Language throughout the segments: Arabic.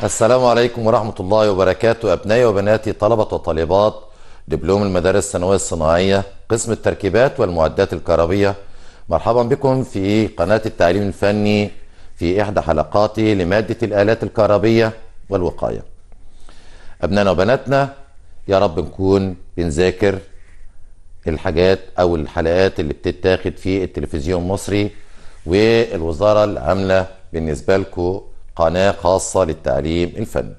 السلام عليكم ورحمة الله وبركاته أبنائي وبناتي طلبة وطالبات دبلوم المدارس الثانوية الصناعية قسم التركيبات والمعدات الكهربية مرحبا بكم في قناة التعليم الفني في إحدى حلقاتي لمادة الآلات الكهربية والوقاية أبنائنا وبناتنا يا رب نكون بنذاكر الحاجات أو الحلقات اللي بتتاخد في التلفزيون المصري والوزارة العاملة بالنسبة لكم قناة خاصة للتعليم الفني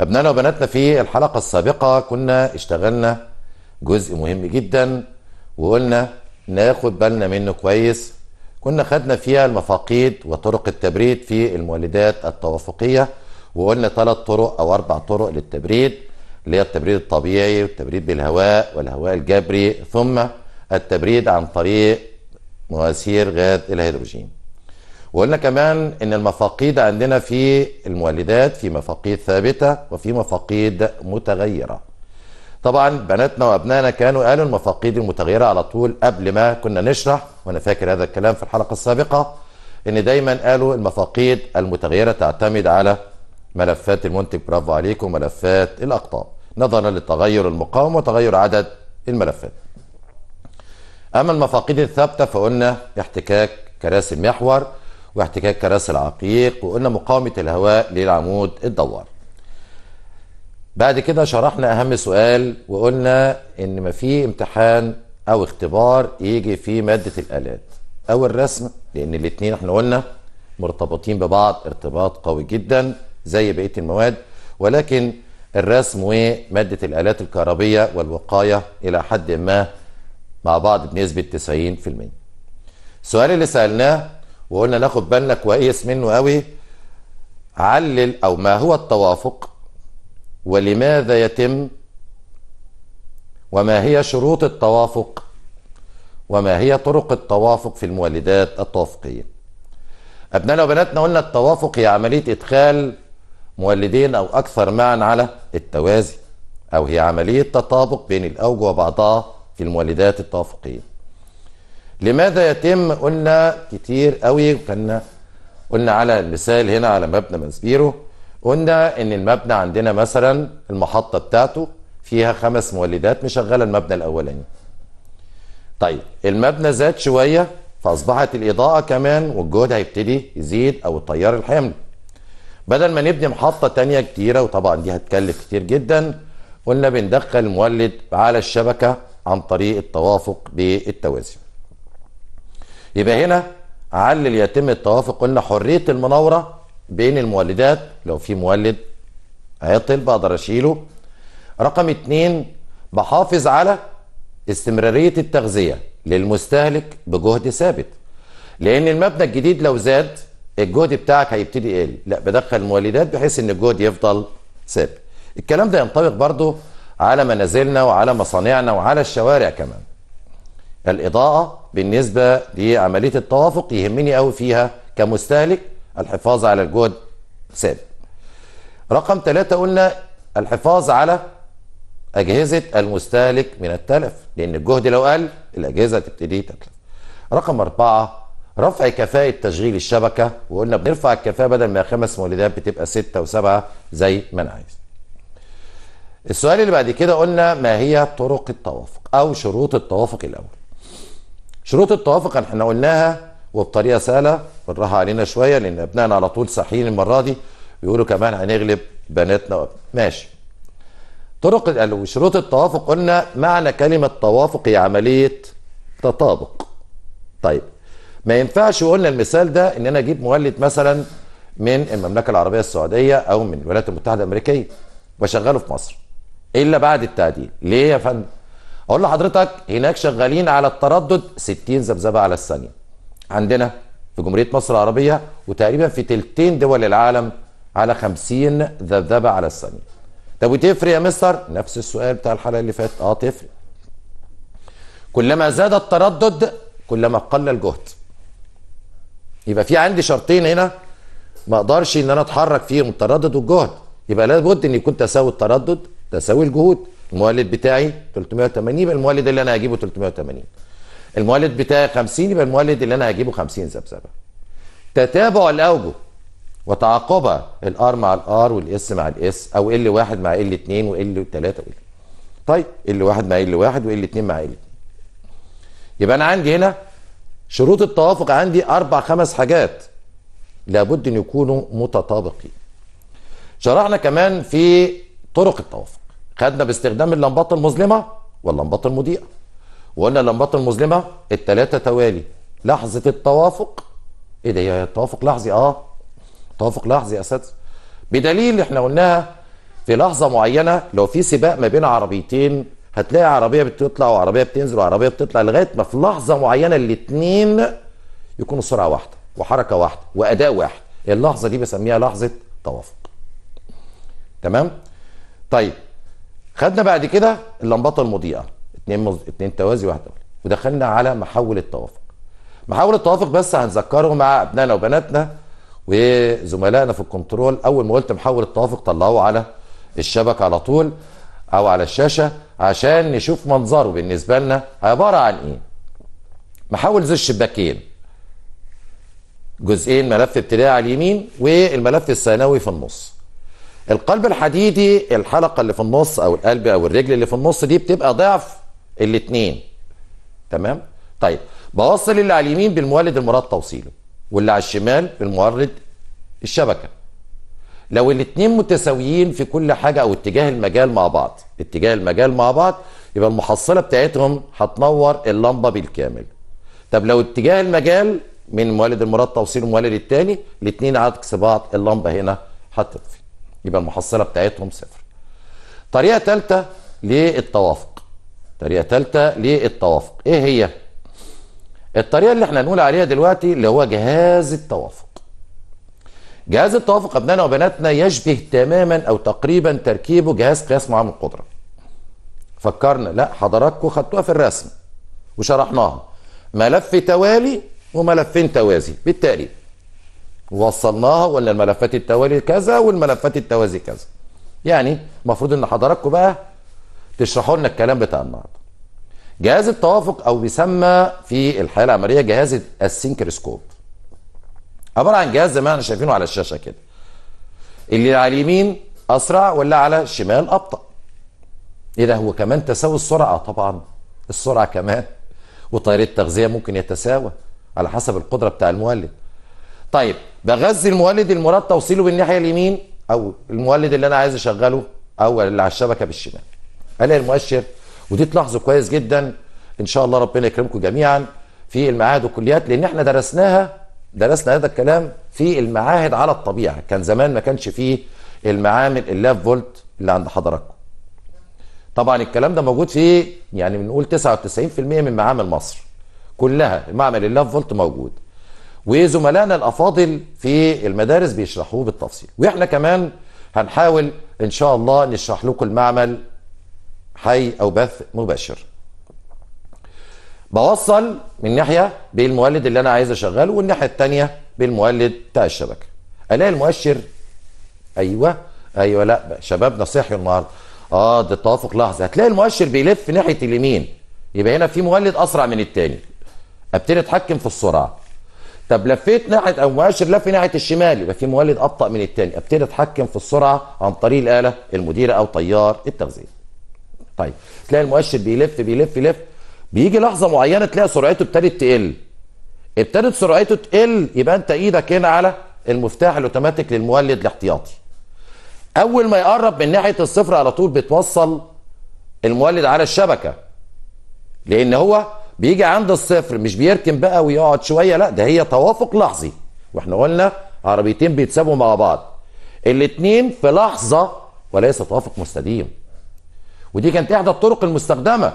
أبنائنا وبناتنا في الحلقة السابقة كنا اشتغلنا جزء مهم جدا وقلنا ناخد بالنا منه كويس كنا خدنا فيها المفاقيد وطرق التبريد في المولدات التوافقية وقلنا ثلاث طرق أو أربع طرق للتبريد اللي هي التبريد الطبيعي والتبريد بالهواء والهواء الجبري ثم التبريد عن طريق مواسير غاز الهيدروجين وقلنا كمان ان المفاقيد عندنا في المولدات في مفاقيد ثابته وفي مفاقيد متغيره طبعا بناتنا وابنائنا كانوا قالوا المفاقيد المتغيره على طول قبل ما كنا نشرح وانا فاكر هذا الكلام في الحلقه السابقه ان دايما قالوا المفاقيد المتغيره تعتمد على ملفات المنتج برافو عليكم ملفات الاقطاب نظرا للتغير المقاوم وتغير عدد الملفات اما المفاقيد الثابته فقلنا احتكاك كراسي المحور واحتكاك كراسي العقيق وقلنا مقاومة الهواء للعمود الدوار بعد كده شرحنا أهم سؤال وقلنا إن ما في امتحان أو اختبار يجي في مادة الآلات أو الرسم لأن الاتنين احنا قلنا مرتبطين ببعض ارتباط قوي جدا زي بقية المواد ولكن الرسم ومادة الآلات الكهربية والوقاية إلى حد ما مع بعض بنسبة 90% السؤال اللي سألناه وقلنا ناخد بالنا كويس منه قوي علل او ما هو التوافق ولماذا يتم وما هي شروط التوافق وما هي طرق التوافق في المولدات التوافقيه ابنائنا وبناتنا قلنا التوافق هي عمليه ادخال مولدين او اكثر معا على التوازي او هي عمليه تطابق بين الاوجه وبعضها في المولدات التوافقيه لماذا يتم قلنا كتير قوي وكنا قلنا على المثال هنا على مبنى ماسبيرو قلنا ان المبنى عندنا مثلا المحطه بتاعته فيها خمس مولدات مشغله المبنى الاولاني طيب المبنى زاد شويه فاصبحت الاضاءه كمان والجهد هيبتدي يزيد او التيار الحمل بدل ما نبني محطه تانية كتيره وطبعا دي هتكلف كتير جدا قلنا بندخل المولد على الشبكه عن طريق التوافق بالتوازي يبقى هنا علل يتم التوافق قلنا حريه المناوره بين المولدات لو في مولد عطل بقدر اشيله رقم اتنين بحافظ على استمراريه التغذيه للمستهلك بجهد ثابت لان المبنى الجديد لو زاد الجهد بتاعك هيبتدي يقل لا بدخل المولدات بحيث ان الجهد يفضل ثابت الكلام ده ينطبق برضو على منازلنا وعلى مصانعنا وعلى الشوارع كمان الإضاءة بالنسبة لعملية التوافق يهمني أوي فيها كمستهلك الحفاظ على الجهد ثابت رقم ثلاثة قلنا الحفاظ على أجهزة المستهلك من التلف لأن الجهد لو قل الأجهزة تبتدي تتلف رقم أربعة رفع كفاءة تشغيل الشبكة وقلنا بنرفع الكفاءة بدل ما خمس مولدات بتبقى ستة وسبعة زي ما أنا عايز السؤال اللي بعد كده قلنا ما هي طرق التوافق أو شروط التوافق الأول شروط التوافق احنا قلناها وبطريقه سهله بالراحه علينا شويه لان ابنائنا على طول صاحيين المره دي بيقولوا كمان هنغلب بناتنا ماشي طرق وشروط التوافق قلنا معنى كلمه توافق هي عمليه تطابق طيب ما ينفعش قلنا المثال ده ان انا اجيب مولد مثلا من المملكه العربيه السعوديه او من الولايات المتحده الامريكيه واشغله في مصر الا بعد التعديل ليه يا فندم اقول لحضرتك هناك شغالين على التردد 60 ذبذبه على الثانيه عندنا في جمهوريه مصر العربيه وتقريبا في تلتين دول العالم على 50 ذبذبه على الثانيه طب وتفرق يا مستر نفس السؤال بتاع الحلقه اللي فاتت اه تفرق كلما زاد التردد كلما قل الجهد يبقى في عندي شرطين هنا ما اقدرش ان انا اتحرك فيهم التردد والجهد يبقى لابد ان يكون تساوي التردد تساوي الجهود المولد بتاعي 380 يبقى المولد اللي انا هجيبه 380 المولد بتاعي 50 يبقى المولد اللي انا هجيبه 50 ذبذبه تتابع الاوجه وتعاقبها الار مع الار والاس مع الاس او ال طيب ال1 مع ال1 وال2 مع ال 2 وال 3 وال طيب ال 1 مع ال 1 وال 2 مع ال 2 يبقى انا عندي هنا شروط التوافق عندي اربع خمس حاجات لابد ان يكونوا متطابقين شرحنا كمان في طرق التوافق خدنا باستخدام اللمبات المظلمه واللمبات المضيئه وقلنا اللمبات المظلمه الثلاثه توالي لحظه التوافق ايه ده هي التوافق لحظي اه توافق لحظي يا اساتذه بدليل احنا قلناها في لحظه معينه لو في سباق ما بين عربيتين هتلاقي عربيه بتطلع وعربيه بتنزل وعربيه بتطلع لغايه ما في لحظه معينه الاثنين يكونوا سرعه واحده وحركه واحده واداء واحد اللحظه دي بسميها لحظه توافق تمام طيب خدنا بعد كده اللمبات المضيئه اتنين مز... اتنين توازي واحده ودخلنا على محول التوافق محاول التوافق بس هنذكره مع ابنائنا وبناتنا وزملائنا في الكنترول اول ما قلت محاول التوافق طلعوه على الشبكه على طول او على الشاشه عشان نشوف منظره بالنسبه لنا عباره عن ايه محاول زي الشباكين جزئين ملف ابتدائي على اليمين والملف الثانوي في النص القلب الحديدي الحلقه اللي في النص او القلب او الرجل اللي في النص دي بتبقى ضعف الاتنين تمام طيب بوصل اللي على اليمين بالمولد المراد توصيله واللي على الشمال بالمورد الشبكه لو الاتنين متساويين في كل حاجه او اتجاه المجال مع بعض اتجاه المجال مع بعض يبقى المحصله بتاعتهم هتنور اللمبه بالكامل طب لو اتجاه المجال من مولد المراد توصيله المولد التاني الاتنين عكس بعض اللمبه هنا هتطفي يبقى المحصله بتاعتهم صفر طريقه ثالثه للتوافق طريقه ثالثه للتوافق ايه هي الطريقه اللي احنا هنقول عليها دلوقتي اللي هو جهاز التوافق جهاز التوافق ابنائنا وبناتنا يشبه تماما او تقريبا تركيبه جهاز قياس معامل القدره فكرنا لا حضراتكم خدتوها في الرسم وشرحناها ملف توالي وملفين توازي بالتالي وصلناها ولا الملفات التوالي كذا والملفات التوازي كذا يعني المفروض ان حضراتكم بقى تشرحوا لنا الكلام بتاع النهارده جهاز التوافق او بيسمى في الحياه العمليه جهاز السينكرسكوب عباره عن جهاز زي ما احنا شايفينه على الشاشه كده اللي على اليمين اسرع ولا على الشمال ابطا ايه ده هو كمان تساوي السرعه طبعا السرعه كمان وطريقه التغذيه ممكن يتساوى على حسب القدره بتاع المولد طيب بغذي المولد المراد توصيله بالناحيه اليمين او المولد اللي انا عايز اشغله او اللي على الشبكه بالشمال الاقي المؤشر ودي تلاحظوا كويس جدا ان شاء الله ربنا يكرمكم جميعا في المعاهد والكليات لان احنا درسناها درسنا هذا الكلام في المعاهد على الطبيعه كان زمان ما كانش فيه المعامل اللاف فولت اللي عند حضراتكم طبعا الكلام ده موجود في يعني بنقول 99% من معامل مصر كلها معمل اللاف فولت موجود وزملائنا الافاضل في المدارس بيشرحوه بالتفصيل واحنا كمان هنحاول ان شاء الله نشرح لكم المعمل حي او بث مباشر بوصل من ناحيه بالمولد اللي انا عايز اشغله والناحيه الثانيه بالمولد بتاع الشبكه الاقي المؤشر ايوه ايوه لا شبابنا صحيوا النهارده اه ده توافق لحظه هتلاقي المؤشر بيلف ناحيه اليمين يبقى هنا في مولد اسرع من الثاني ابتدي اتحكم في السرعه طب لفيت ناحيه او مؤشر لف ناحيه الشمال يبقى في مولد ابطا من الثاني ابتدي اتحكم في السرعه عن طريق الاله المديره او تيار التغذيه طيب تلاقي المؤشر بيلف بيلف يلف بيجي لحظه معينه تلاقي سرعته ابتدت تقل ابتدت سرعته تقل يبقى انت ايدك هنا على المفتاح الاوتوماتيك للمولد الاحتياطي اول ما يقرب من ناحيه الصفر على طول بتوصل المولد على الشبكه لان هو بيجي عند الصفر مش بيركن بقى ويقعد شويه لا ده هي توافق لحظي واحنا قلنا عربيتين بيتسابوا مع بعض الاثنين في لحظه وليس توافق مستديم ودي كانت احدى الطرق المستخدمه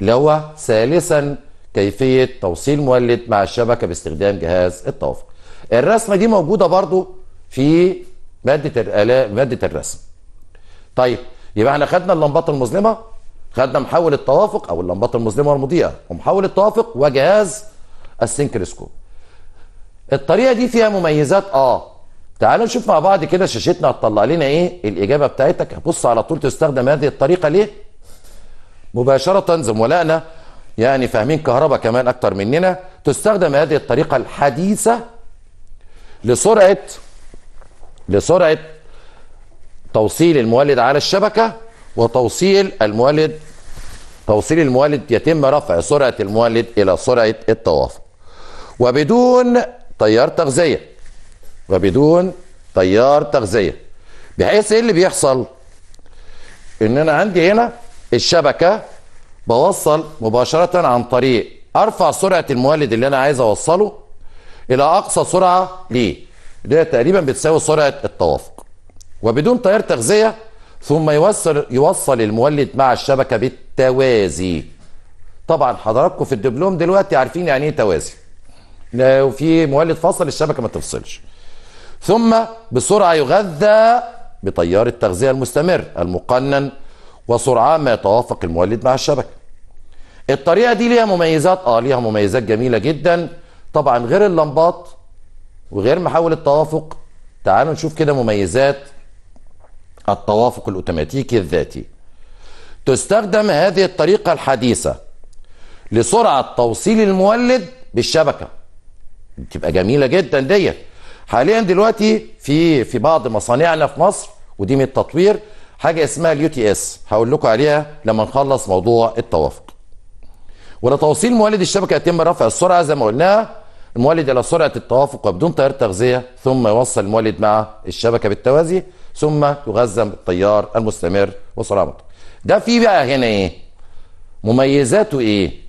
اللي هو ثالثا كيفيه توصيل مولد مع الشبكه باستخدام جهاز التوافق الرسمه دي موجوده برضو في ماده ماده الرسم طيب يبقى احنا خدنا اللمبات المظلمه خدنا محول التوافق او اللمبات المظلمه والمضيئه ومحول التوافق وجهاز السنكريسكوب الطريقه دي فيها مميزات اه تعالوا نشوف مع بعض كده شاشتنا هتطلع لنا ايه الاجابه بتاعتك هبص على طول تستخدم هذه الطريقه ليه مباشره زملائنا يعني فاهمين كهرباء كمان اكتر مننا تستخدم هذه الطريقه الحديثه لسرعه لسرعه توصيل المولد على الشبكه وتوصيل المولد توصيل المولد يتم رفع سرعة المولد إلى سرعة التوافق وبدون تيار تغذية وبدون تيار تغذية بحيث إيه اللي بيحصل إن أنا عندي هنا الشبكة بوصل مباشرة عن طريق أرفع سرعة المولد اللي أنا عايز أوصله إلى أقصى سرعة ليه ده تقريبا بتساوي سرعة التوافق وبدون تيار تغذية ثم يوصل يوصل المولد مع الشبكه بالتوازي طبعا حضراتكم في الدبلوم دلوقتي عارفين يعني ايه توازي لو في مولد فصل الشبكه ما تفصلش ثم بسرعه يغذى بتيار التغذيه المستمر المقنن وسرعان ما يتوافق المولد مع الشبكه الطريقه دي ليها مميزات اه ليها مميزات جميله جدا طبعا غير اللمبات وغير محاول التوافق تعالوا نشوف كده مميزات التوافق الأوتوماتيكي الذاتي تستخدم هذه الطريقة الحديثة لسرعة توصيل المولد بالشبكة تبقى جميلة جدا ديت حاليا دلوقتي في في بعض مصانعنا في مصر ودي من التطوير حاجة اسمها اليو تي اس هقول لكم عليها لما نخلص موضوع التوافق ولتوصيل مولد الشبكة يتم رفع السرعة زي ما قلناها المولد إلى سرعة التوافق وبدون تيار تغذية ثم يوصل المولد مع الشبكة بالتوازي ثم تغذى التيار المستمر وسلامته ده في بقى هنا ايه مميزاته ايه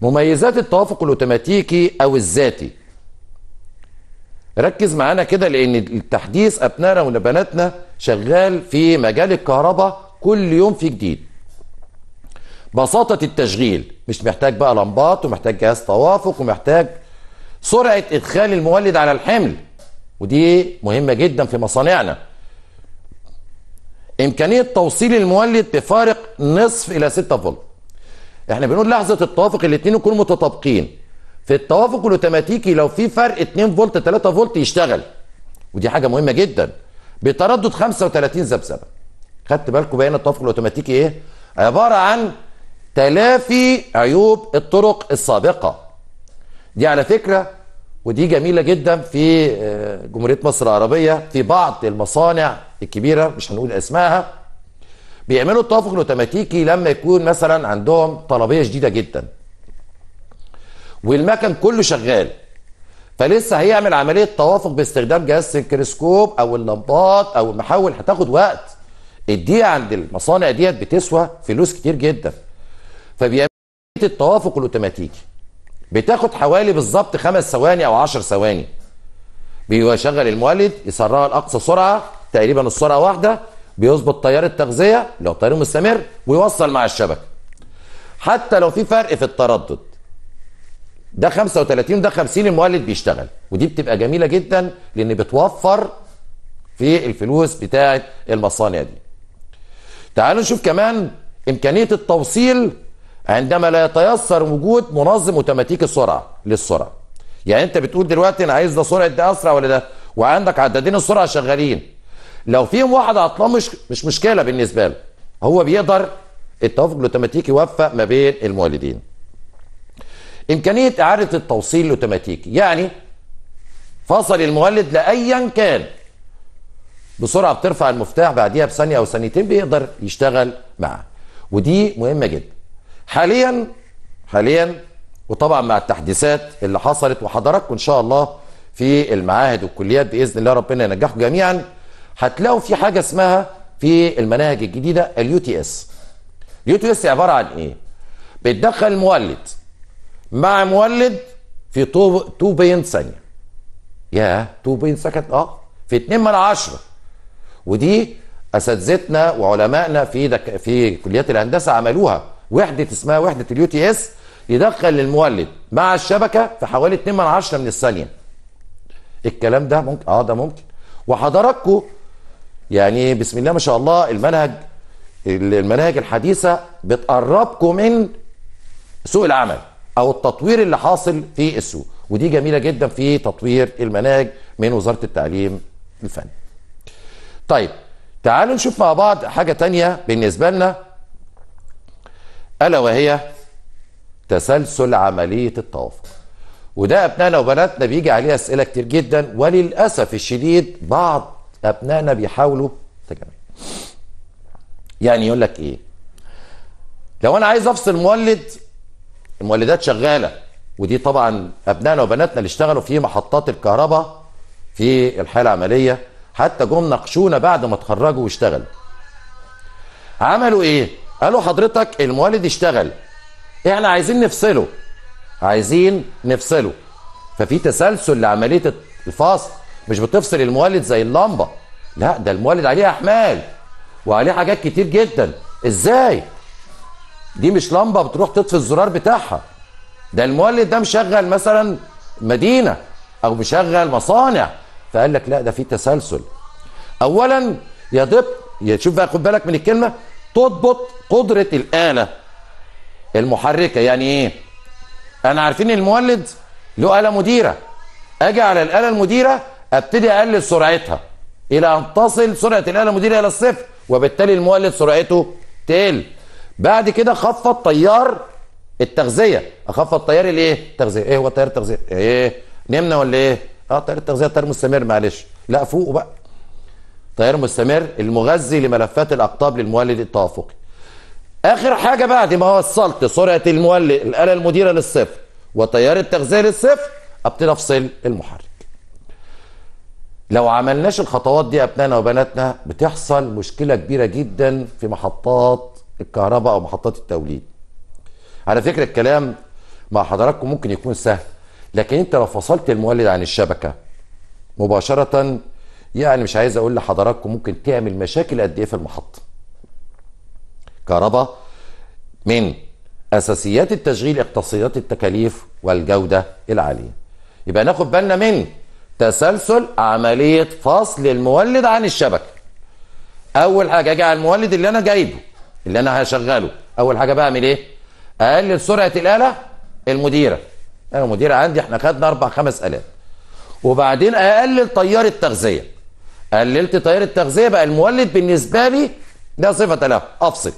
مميزات التوافق الاوتوماتيكي او الذاتي ركز معانا كده لان التحديث ابنائنا وبناتنا شغال في مجال الكهرباء كل يوم في جديد بساطة التشغيل مش محتاج بقى لمبات ومحتاج جهاز توافق ومحتاج سرعة إدخال المولد على الحمل ودي مهمة جدا في مصانعنا إمكانية توصيل المولد بفارق نصف إلى 6 فولت احنا بنقول لحظة التوافق الاتنين يكونوا متطابقين في التوافق الاوتوماتيكي لو في فرق 2 فولت 3 فولت يشتغل ودي حاجة مهمة جدا بتردد 35 ذبذبة خدت بالكم بقى التوافق الاوتوماتيكي ايه عبارة عن تلافي عيوب الطرق السابقة دي على فكرة ودي جميله جدا في آه، جمهوريه مصر العربيه في بعض المصانع الكبيره مش هنقول اسمها بيعملوا التوافق الاوتوماتيكي لما يكون مثلا عندهم طلبيه شديده جدا والمكن كله شغال فلسه هيعمل عمليه توافق باستخدام جهاز سنكريسكوب او اللمبات او المحول هتاخد وقت الدقيقه عند المصانع ديت بتسوى فلوس كتير جدا فبيعمل التوافق الاوتوماتيكي بتاخد حوالي بالظبط خمس ثواني او 10 ثواني بيشغل المولد يسرعها لاقصى سرعه تقريبا السرعه واحده بيظبط تيار التغذيه لو التيار مستمر ويوصل مع الشبكه حتى لو في فرق في التردد ده 35 وده 50 المولد بيشتغل ودي بتبقى جميله جدا لان بتوفر في الفلوس بتاعه المصانع دي تعالوا نشوف كمان امكانيه التوصيل عندما لا يتيسر وجود منظم اوتوماتيكي السرعه للسرعه يعني انت بتقول دلوقتي انا عايز ده سرعه ده اسرع ولا ده وعندك عدادين السرعه شغالين لو فيهم واحد عطلان مش مش مشكله بالنسبه له هو بيقدر التوافق الاوتوماتيكي يوفق ما بين المولدين امكانيه اعاده التوصيل الاوتوماتيكي يعني فصل المولد لايا كان بسرعه بترفع المفتاح بعديها بثانيه او ثانيتين بيقدر يشتغل معاه ودي مهمه جدا حاليا حاليا وطبعا مع التحديثات اللي حصلت وحضراتكم ان شاء الله في المعاهد والكليات باذن الله ربنا ينجحكم جميعا هتلاقوا في حاجه اسمها في المناهج الجديده اليو تي اس. اليو تي اس عباره عن ايه؟ بتدخل المولد مع مولد في 2 بين ثانيه. يا 2 بين سكند اه في 2 من 10 ودي اساتذتنا وعلمائنا في دك... في كليات الهندسه عملوها وحده اسمها وحده اليو تي اس يدخل المولد مع الشبكه في حوالي 2 من 10 من الثانيه الكلام ده ممكن اه ده ممكن وحضراتكم يعني بسم الله ما شاء الله المنهج المناهج الحديثه بتقربكم من سوق العمل او التطوير اللي حاصل في السوق ودي جميله جدا في تطوير المناهج من وزاره التعليم الفني. طيب تعالوا نشوف مع بعض حاجه تانية بالنسبه لنا ألا وهي تسلسل عملية التوافق وده أبنائنا وبناتنا بيجي عليه أسئلة كتير جدا وللأسف الشديد بعض أبنائنا بيحاولوا تجمع يعني يقول لك إيه لو أنا عايز أفصل مولد المولدات شغالة ودي طبعا أبنائنا وبناتنا اللي اشتغلوا في محطات الكهرباء في الحالة العملية حتى جم ناقشونا بعد ما اتخرجوا واشتغلوا عملوا ايه قالوا حضرتك المولد اشتغل احنا عايزين نفصله عايزين نفصله ففي تسلسل لعمليه الفصل مش بتفصل المولد زي اللمبه لا ده المولد عليه احمال وعليه حاجات كتير جدا ازاي دي مش لمبه بتروح تطفي الزرار بتاعها ده المولد ده مشغل مثلا مدينه او مشغل مصانع فقال لك لا ده في تسلسل اولا يا يا شوف بقى خد بالك من الكلمه تضبط قدرة الآلة المحركة يعني إيه؟ أنا عارفين المولد له آلة مديرة أجي على الآلة المديرة أبتدي أقلل سرعتها إلى أن تصل سرعة الآلة المديرة إلى الصفر وبالتالي المولد سرعته تقل بعد كده خفض طيار التغذية أخفض طيار الإيه؟ التغذية إيه هو طيار التغذية؟ إيه؟ نمنا ولا إيه؟ أه طيار التغذية طيار مستمر معلش لا فوقه بقى تيار مستمر المغذي لملفات الأقطاب للمولد التوافقي آخر حاجة بعد ما وصلت سرعة المولد الآلة المديرة للصفر وتيار التغذية للصفر أبتدي أفصل المحرك لو عملناش الخطوات دي أبنائنا وبناتنا بتحصل مشكلة كبيرة جدا في محطات الكهرباء أو محطات التوليد على فكرة الكلام مع حضراتكم ممكن يكون سهل لكن انت لو فصلت المولد عن الشبكة مباشرة يعني مش عايز اقول لحضراتكم ممكن تعمل مشاكل قد ايه في المحطه كهرباء من اساسيات التشغيل اقتصاديات التكاليف والجوده العاليه يبقى ناخد بالنا من تسلسل عمليه فصل المولد عن الشبكه اول حاجه اجي على المولد اللي انا جايبه اللي انا هشغله اول حاجه بعمل ايه اقلل سرعه الاله المديره انا المديره عندي احنا خدنا اربع خمس الات وبعدين اقلل تيار التغذيه قللت تيار التغذيه بقى المولد بالنسبه لي ده صفه له افصل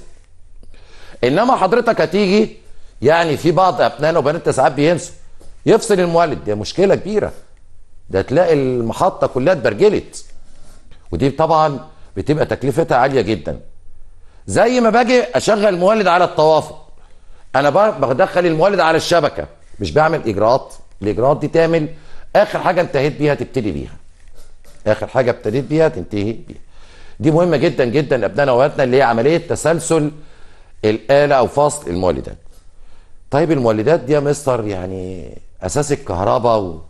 انما حضرتك هتيجي يعني في بعض ابنائنا وبناتنا ساعات بينسوا يفصل المولد دي مشكله كبيره ده تلاقي المحطه كلها اتبرجلت ودي طبعا بتبقى تكلفتها عاليه جدا زي ما باجي اشغل المولد على التوافق انا بدخل المولد على الشبكه مش بعمل اجراءات الاجراءات دي تعمل اخر حاجه انتهيت بيها تبتدي بيها اخر حاجه ابتديت بيها تنتهي بيها دي مهمه جدا جدا لابنائنا واولادنا اللي هي عمليه تسلسل الاله او فصل المولدات طيب المولدات دي يا مستر يعني اساس الكهرباء و...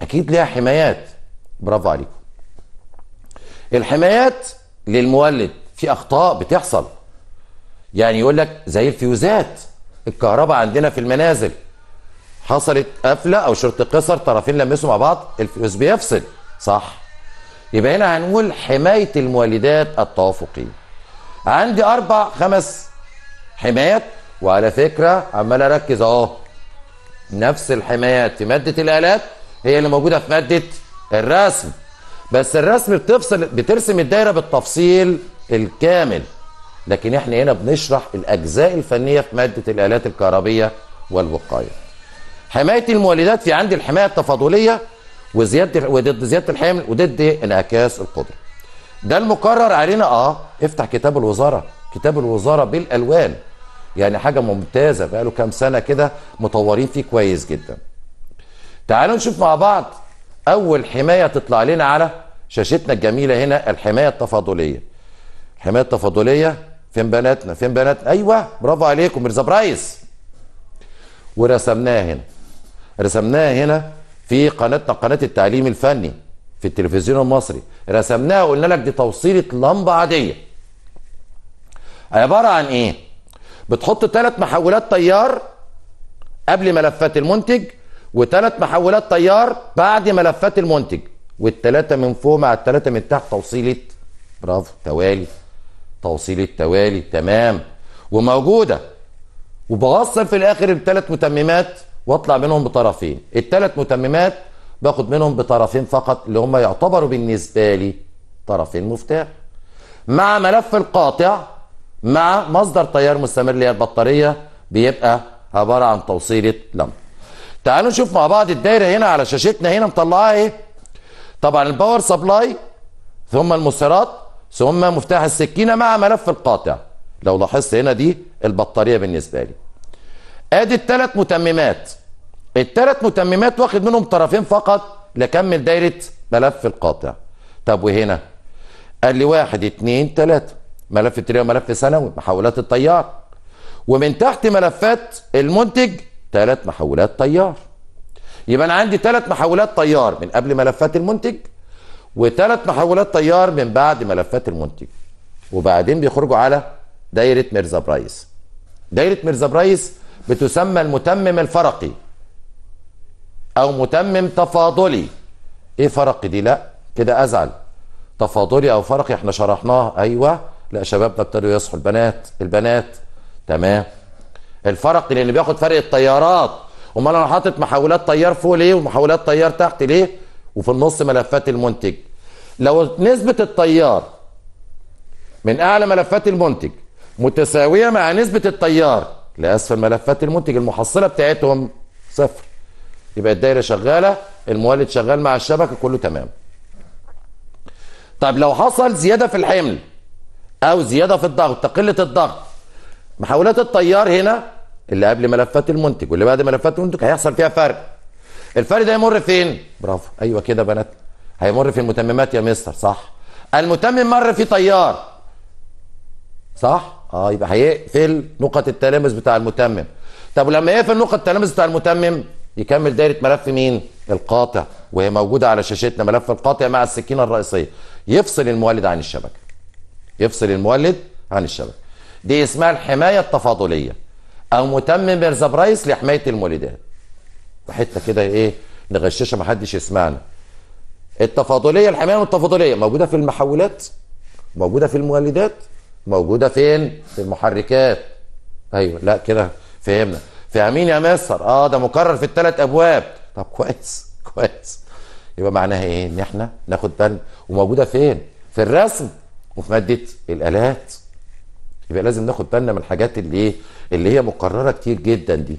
اكيد ليها حمايات برافو عليكم الحمايات للمولد في اخطاء بتحصل يعني يقول لك زي الفيوزات الكهرباء عندنا في المنازل حصلت قفله او شرط قصر طرفين لمسوا مع بعض الفيوز بيفصل صح يبقى هنا هنقول حماية المولدات التوافقية عندي أربع خمس حمايات وعلى فكرة عمال أركز أهو نفس الحمايات في مادة الآلات هي اللي موجودة في مادة الرسم بس الرسم بتفصل بترسم الدايرة بالتفصيل الكامل لكن احنا هنا بنشرح الأجزاء الفنية في مادة الآلات الكهربية والوقاية حماية المولدات في عندي الحماية التفاضلية وزياده وضد زياده الحمل وضد انعكاس القدره. ده المقرر علينا اه افتح كتاب الوزاره، كتاب الوزاره بالالوان. يعني حاجه ممتازه بقى له كام سنه كده مطورين فيه كويس جدا. تعالوا نشوف مع بعض اول حمايه تطلع لنا على شاشتنا الجميله هنا الحمايه التفاضليه. الحمايه التفاضليه فين بناتنا؟ فين بناتنا؟ ايوه برافو عليكم ميرزا برايس. ورسمناه هنا. رسمناه هنا في قناتنا قناه التعليم الفني في التلفزيون المصري رسمناها وقلنا لك دي توصيله لمبه عاديه عباره عن ايه بتحط ثلاث محولات تيار قبل ملفات المنتج وثلاث محولات تيار بعد ملفات المنتج والثلاثه من فوق مع الثلاثه من تحت توصيله برافو توالي توصيله توالي تمام وموجوده وبوصل في الاخر الثلاث متممات واطلع منهم بطرفين الثلاث متممات باخد منهم بطرفين فقط اللي هم يعتبروا بالنسبه لي طرفين مفتاح مع ملف القاطع مع مصدر تيار مستمر اللي هي البطاريه بيبقى عباره عن توصيله لمبه تعالوا نشوف مع بعض الدايره هنا على شاشتنا هنا مطلعاها ايه طبعا الباور سبلاي ثم المسارات ثم مفتاح السكينه مع ملف القاطع لو لاحظت هنا دي البطاريه بالنسبه لي ادي الثلاث متممات الثلاث متممات واخد منهم طرفين فقط لكمل دايره ملف القاطع طب وهنا قال لي واحد اتنين تلاته ملف تري وملف سنوي محولات التيار ومن تحت ملفات المنتج ثلاث محولات تيار يبقى انا عندي ثلاث محولات تيار من قبل ملفات المنتج وثلاث محولات تيار من بعد ملفات المنتج وبعدين بيخرجوا على دايره ميرزا برايس دايره ميرزا برايس بتسمى المتمم الفرقي او متمم تفاضلي ايه فرقي دي لا كده ازعل تفاضلي او فرقي احنا شرحناه ايوه لا شبابنا ابتدوا يصحوا البنات البنات تمام الفرقي لان بياخد فرق التيارات امال انا حاطط محاولات تيار فوق ليه ومحاولات تيار تحت ليه وفي النص ملفات المنتج لو نسبة التيار من اعلى ملفات المنتج متساوية مع نسبة التيار لاسفل ملفات المنتج المحصله بتاعتهم صفر يبقى الدايره شغاله المولد شغال مع الشبكه كله تمام طيب لو حصل زياده في الحمل او زياده في الضغط قله الضغط محاولات التيار هنا اللي قبل ملفات المنتج واللي بعد ملفات المنتج هيحصل فيها فرق الفرق ده يمر فين برافو ايوه كده بنات هيمر في المتممات يا مستر صح المتمم مر في تيار صح اه يبقى هيقفل نقط التلامس بتاع المتمم طب ولما يقفل نقط التلامس بتاع المتمم يكمل دايره ملف مين القاطع وهي موجوده على شاشتنا ملف القاطع مع السكينه الرئيسيه يفصل المولد عن الشبكه يفصل المولد عن الشبكه دي اسمها الحمايه التفاضليه او متمم برزبرايس لحمايه المولدات حته كده ايه نغششها محدش يسمعنا التفاضليه الحمايه التفاضليه موجوده في المحولات موجوده في المولدات موجودة فين في المحركات ايوه لا كده فهمنا في أمين يا مصر اه ده مكرر في الثلاث ابواب طب كويس كويس يبقى معناها ايه ان احنا ناخد بالنا وموجودة فين في الرسم وفي مادة الالات يبقى لازم ناخد بالنا من الحاجات اللي ايه اللي هي مكررة كتير جدا دي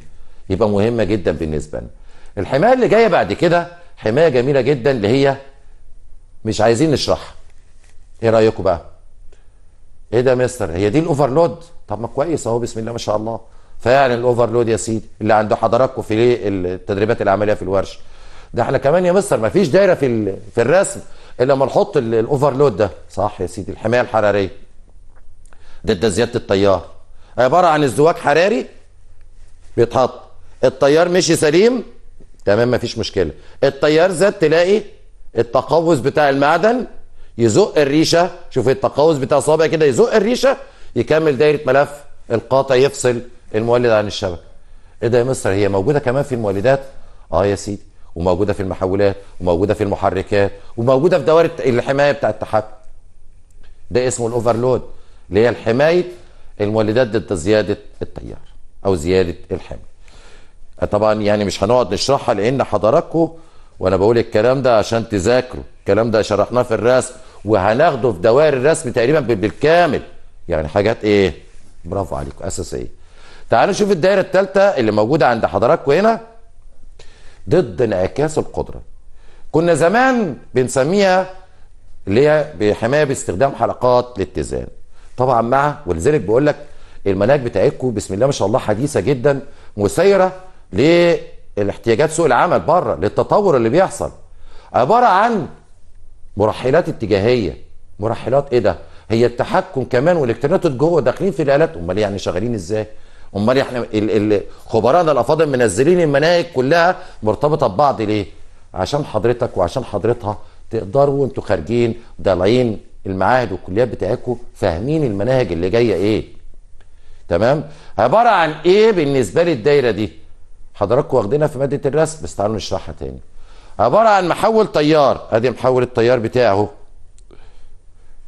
يبقى مهمة جدا بالنسبة لنا الحماية اللي جاية بعد كده حماية جميلة جدا اللي هي مش عايزين نشرحها ايه رأيكم بقى ايه ده يا مستر هي دي الاوفرلود طب ما كويس اهو بسم الله ما شاء الله فعلا الاوفرلود يا سيدي اللي عند حضراتكم في التدريبات العمليه في الورش ده احنا كمان يا مستر ما فيش دايره في في الرسم الا لما نحط الاوفرلود ده صح يا سيدي الحمايه الحراريه ضد زياده التيار عباره عن ازدواج حراري بيتحط التيار مشي سليم تمام مفيش مشكله التيار زاد تلاقي التقوس بتاع المعدن يزق الريشه شوف التقوس بتاع صابع كده يزق الريشه يكمل دايره ملف القاطع يفصل المولد عن الشبكه ايه ده يا مستر هي موجوده كمان في المولدات اه يا سيدي وموجوده في المحولات وموجوده في المحركات وموجوده في دوائر الحمايه بتاع التحكم ده اسمه الاوفرلود اللي هي الحمايه المولدات ضد زياده التيار او زياده الحمل طبعا يعني مش هنقعد نشرحها لان حضراتكم وانا بقول الكلام ده عشان تذاكروا الكلام ده شرحناه في الرسم وهناخده في دوائر الرسم تقريبا بالكامل يعني حاجات ايه برافو عليكم اساسيه تعالوا نشوف الدائره الثالثه اللي موجوده عند حضراتكم هنا ضد انعكاس القدره كنا زمان بنسميها اللي هي بحمايه باستخدام حلقات الاتزان طبعا مع ولذلك بقول لك المناهج بتاعتكم بسم الله ما شاء الله حديثه جدا مسيره للاحتياجات سوق العمل بره للتطور اللي بيحصل عباره عن مرحلات اتجاهيه مرحلات ايه ده هي التحكم كمان والالكترونات جوه داخلين في الالات امال يعني شغالين ازاي امال احنا خبراءنا الافاضل منزلين المناهج كلها مرتبطه ببعض ليه عشان حضرتك وعشان حضرتها تقدروا وانتوا خارجين طالعين المعاهد والكليات بتاعتكم فاهمين المناهج اللي جايه ايه تمام عباره عن ايه بالنسبه للدايره دي حضراتكم واخدينها في ماده الرسم بس تعالوا نشرحها تاني عباره عن محول تيار ادي محول التيار بتاعه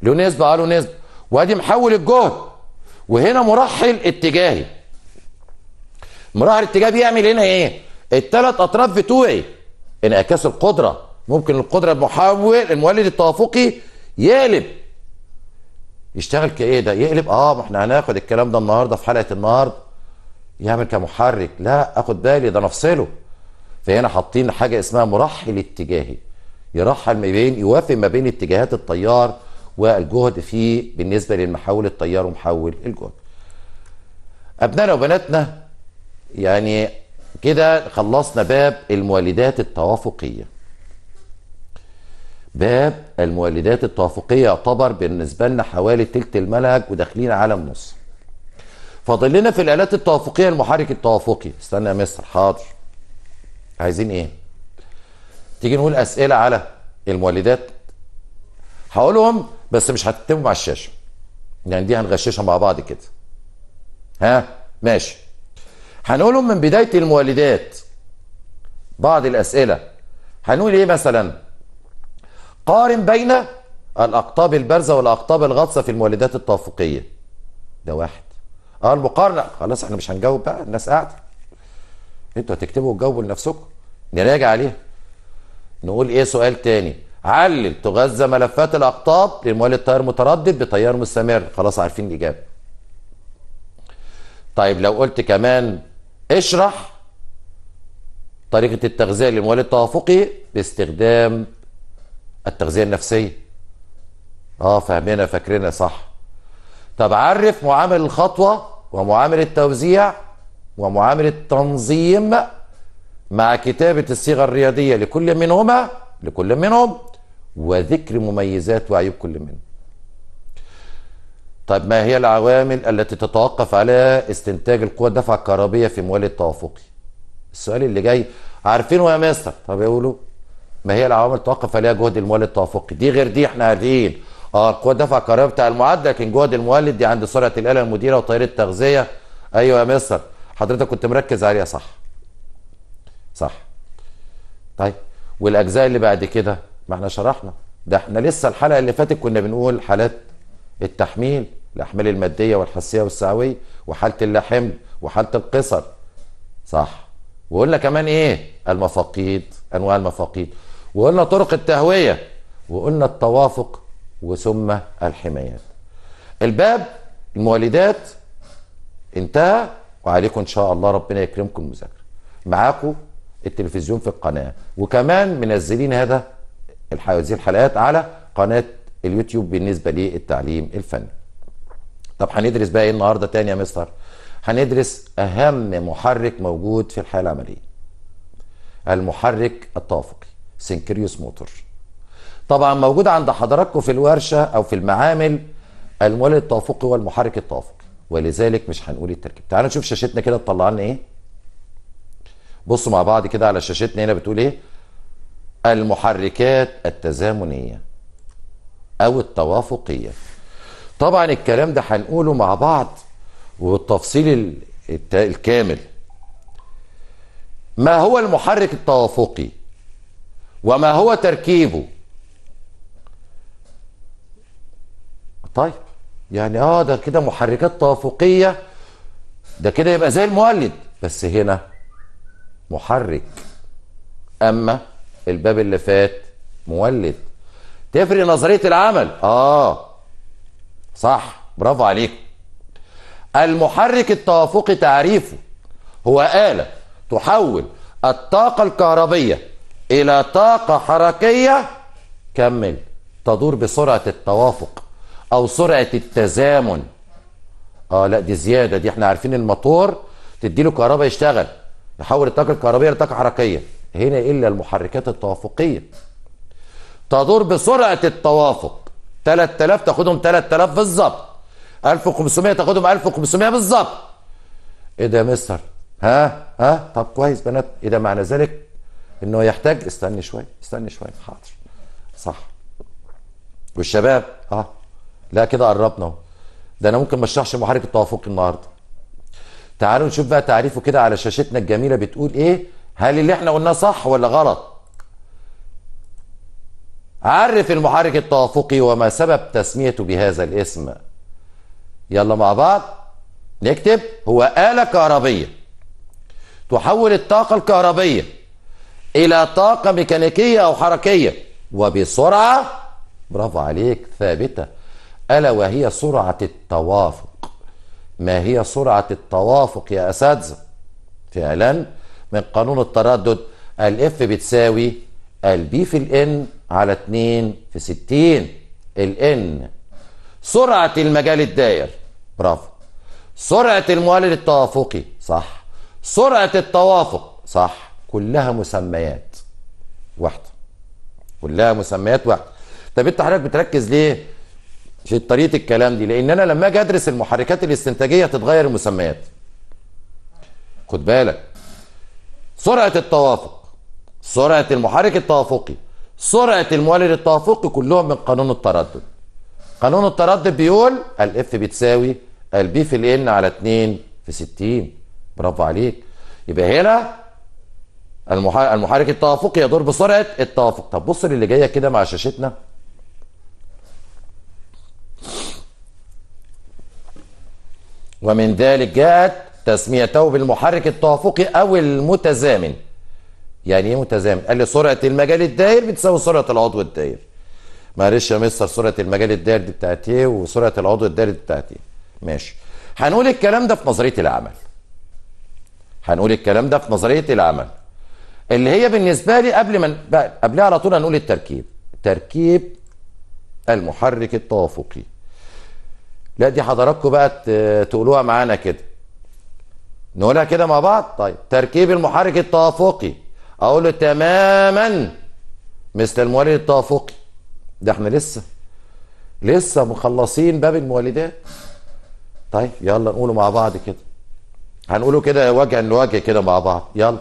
له نسبه اه له نسبه وادي محول الجهد وهنا مرحل اتجاهي مرحل اتجاهي بيعمل هنا ايه الثلاث اطراف بتوعي انعكاس القدره ممكن القدره المحول المولد التوافقي يقلب يشتغل كايه ده يقلب اه ما احنا هناخد الكلام ده النهارده في حلقه النهارده يعمل كمحرك لا اخد بالي ده نفصله فهنا حاطين حاجه اسمها مرحل اتجاهي يرحل ما بين يوافق ما بين اتجاهات التيار والجهد في بالنسبه للمحول التيار ومحول الجهد ابنائنا وبناتنا يعني كده خلصنا باب المولدات التوافقيه باب المولدات التوافقيه يعتبر بالنسبه لنا حوالي تلت المنهج وداخلين على النص فاضل لنا في الالات التوافقيه المحرك التوافقي استنى يا مستر حاضر عايزين ايه تيجي نقول اسئله على المولدات هقولهم بس مش هتتموا مع الشاشه يعني دي هنغششها مع بعض كده ها ماشي هنقولهم من بدايه المولدات بعض الاسئله هنقول ايه مثلا قارن بين الاقطاب البارزه والاقطاب الغاطسه في المولدات التوافقيه ده واحد اه المقارنه خلاص احنا مش هنجاوب بقى الناس قاعده انتوا هتكتبوا وتجاوبوا لنفسكم نراجع عليها نقول ايه سؤال تاني علل تغذى ملفات الاقطاب لموالد التيار متردد بتيار مستمر خلاص عارفين الاجابه طيب لو قلت كمان اشرح طريقه التغذيه للموالد التوافقي باستخدام التغذيه النفسيه اه فاهمينها فاكرينها صح طب عرف معامل الخطوه ومعامل التوزيع ومعامل التنظيم مع كتابة الصيغة الرياضية لكل منهما لكل منهم وذكر مميزات وعيوب كل منهم طيب ما هي العوامل التي تتوقف على استنتاج القوى الدفع الكهربية في موالي التوافقي السؤال اللي جاي عارفينه يا مستر طب يقولوا ما هي العوامل تتوقف عليها جهد الموالي التوافقي دي غير دي احنا عارفين اه القوى الدفع الكهربية بتاع المعدل لكن جهد المولد دي عند سرعه الاله المديره وتيار التغذيه ايوه يا مستر حضرتك كنت مركز عليها صح صح طيب والاجزاء اللي بعد كده ما احنا شرحنا ده احنا لسه الحلقه اللي فاتت كنا بنقول حالات التحميل الاحمال الماديه والحسيه والسعويه وحاله اللا حمل وحاله القصر صح وقلنا كمان ايه المفاقيد انواع المفاقيد وقلنا طرق التهويه وقلنا التوافق وثم الحمايات الباب المولدات انتهى وعليكم ان شاء الله ربنا يكرمكم المذاكره معاكم التلفزيون في القناه وكمان منزلين هذا هذه الحلقات على قناه اليوتيوب بالنسبه للتعليم الفني طب هندرس بقى ايه النهارده تاني يا مستر هندرس اهم محرك موجود في الحياه العمليه المحرك التوافقي سنكريوس موتور طبعا موجود عند حضراتكم في الورشه او في المعامل المولد التوافقي والمحرك التوافقي ولذلك مش هنقول التركيب تعالوا نشوف شاشتنا كده تطلع لنا ايه بصوا مع بعض كده على شاشتنا هنا بتقول ايه المحركات التزامنيه او التوافقيه طبعا الكلام ده هنقوله مع بعض والتفصيل الكامل ما هو المحرك التوافقي وما هو تركيبه طيب يعني اه ده كده محركات توافقيه ده كده يبقى زي المولد بس هنا محرك اما الباب اللي فات مولد تفرق نظريه العمل اه صح برافو عليك المحرك التوافقي تعريفه هو آلة تحول الطاقة الكهربية إلى طاقة حركية كمل تدور بسرعة التوافق أو سرعة التزامن اه لا دي زيادة دي احنا عارفين الموتور تديله كهرباء يشتغل نحول الطاقة الكهربية لطاقة حركية هنا إلا المحركات التوافقية تدور بسرعة التوافق 3000 تاخدهم 3000 بالظبط 1500 تاخدهم 1500 بالظبط ايه ده يا مستر ها ها طب كويس بنات ايه ده معنى ذلك انه يحتاج استني شويه استني شويه حاضر صح والشباب اه لا كده قربنا ده انا ممكن ما اشرحش محرك التوافق النهارده تعالوا نشوف بقى تعريفه كده على شاشتنا الجميله بتقول ايه هل اللي احنا قلناه صح ولا غلط عرف المحرك التوافقي وما سبب تسميته بهذا الاسم يلا مع بعض نكتب هو آلة كهربية تحول الطاقة الكهربية إلى طاقة ميكانيكية أو حركية وبسرعة برافو عليك ثابتة ألا وهي سرعة التوافق ما هي سرعة التوافق يا أساتذة فعلا من قانون التردد الاف بتساوي البي في الان على 2 في 60 الان سرعة المجال الدائر برافو سرعة المؤلل التوافقي صح سرعة التوافق صح كلها مسميات واحدة كلها مسميات واحدة طب انت حضرتك بتركز ليه في طريقه الكلام دي لان انا لما اجي ادرس المحركات الاستنتاجيه تتغير المسميات خد بالك سرعه التوافق سرعه المحرك التوافقي سرعه المولد التوافقي كلهم من قانون التردد قانون التردد بيقول الاف بتساوي البي في الان على 2 في 60 برافو عليك يبقى هنا المحرك التوافقي يدور بسرعه التوافق طب بص للي جايه كده مع شاشتنا ومن ذلك جاءت تسميته بالمحرك التوافقي أو المتزامن يعني ايه متزامن؟ قال لي سرعة المجال الداير بتساوي سرعة العضو الداير معلش يا مستر سرعة المجال الداير دي بتاعت ايه وسرعة العضو الداير دي بتاعت ايه ماشي هنقول الكلام ده في نظرية العمل هنقول الكلام ده في نظرية العمل اللي هي بالنسبة لي قبل ما قبلها على طول هنقول التركيب تركيب المحرك التوافقي لا دي حضراتكم بقى تقولوها معانا كده نقولها كده مع بعض طيب تركيب المحرك التوافقي اقول تماما مثل المولد التوافقي ده احنا لسه لسه مخلصين باب المولدات طيب يلا نقوله مع بعض كده هنقوله كده وجها لوجه كده مع بعض يلا